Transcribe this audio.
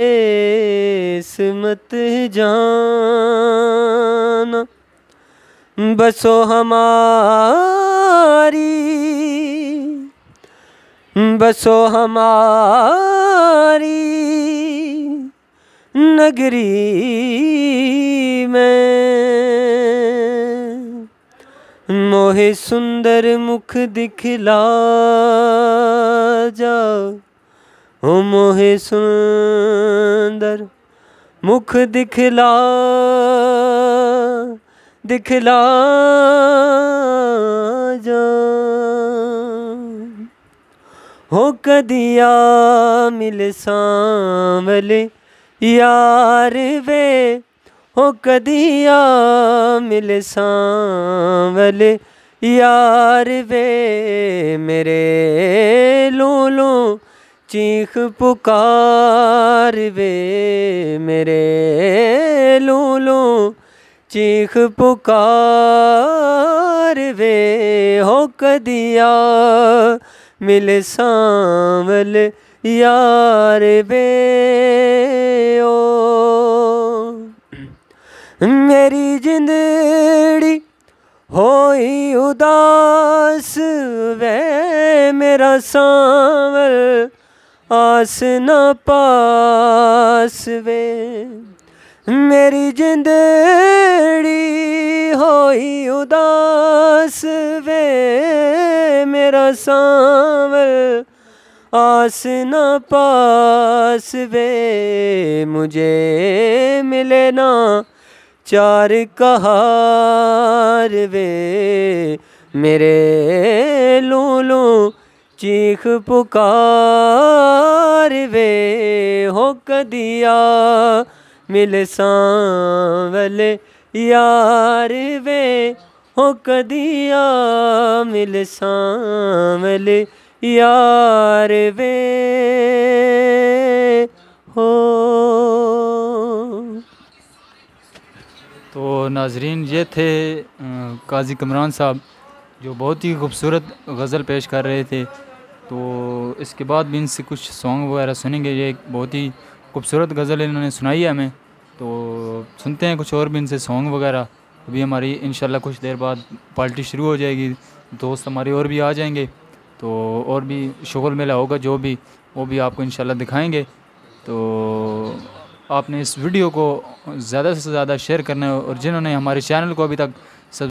इसमत जान बसो हमारी बसो हमारी नगरी में मोहे सुंदर मुख दिखला जा हो मोहे सुंदर मुख दिखला दिखला जा हो कदिया मिल सांवले यार वे हो कदिया मिल सांवले यार वे मेरे ਚੀਖ ਪੁਕਾਰ ਵੇ ਮੇਰੇ ਲੂਲੂ ਚੀਖ ਪੁਕਾਰ ਵੇ ਹੋ ਕਦਿਆ ਮਿਲ ਸਾਵਲ ਯਾਰ ਵੇ ਓ ਮੇਰੀ ਜਿੰਦੜੀ ਹੋਈ ਉਦਾਸ ਵੇ ਮੇਰਾ ਸਾਵਲ आस न पास वे मेरी जिंदड़ी होई उदास वे मेरा सांवल आस न पास वे मुझे मिले ना चार कहार वे मेरे लूलू चीख पुकार दिया मिल सांवल यार वे हो कदिया मिल सांवल यार वे हो तो नाजरीन ये थे काजी कमरान साहब जो बहुत ही खूबसूरत गज़ल पेश कर रहे थे तो इसके बाद भी इनसे कुछ सॉन्ग वगैरह सुनेंगे ये बहुत ही खूबसूरत गज़ल इन्होंने सुनाई है हमें तो सुनते हैं कुछ और भी इनसे सॉन्ग वगैरह अभी हमारी इन कुछ देर बाद पार्टी शुरू हो जाएगी दोस्त हमारे और भी आ जाएंगे तो और भी शगल मेला होगा जो भी वो भी आपको इन दिखाएंगे तो आपने इस वीडियो को ज़्यादा से ज़्यादा शेयर करना है और जिन्होंने हमारे चैनल को अभी तक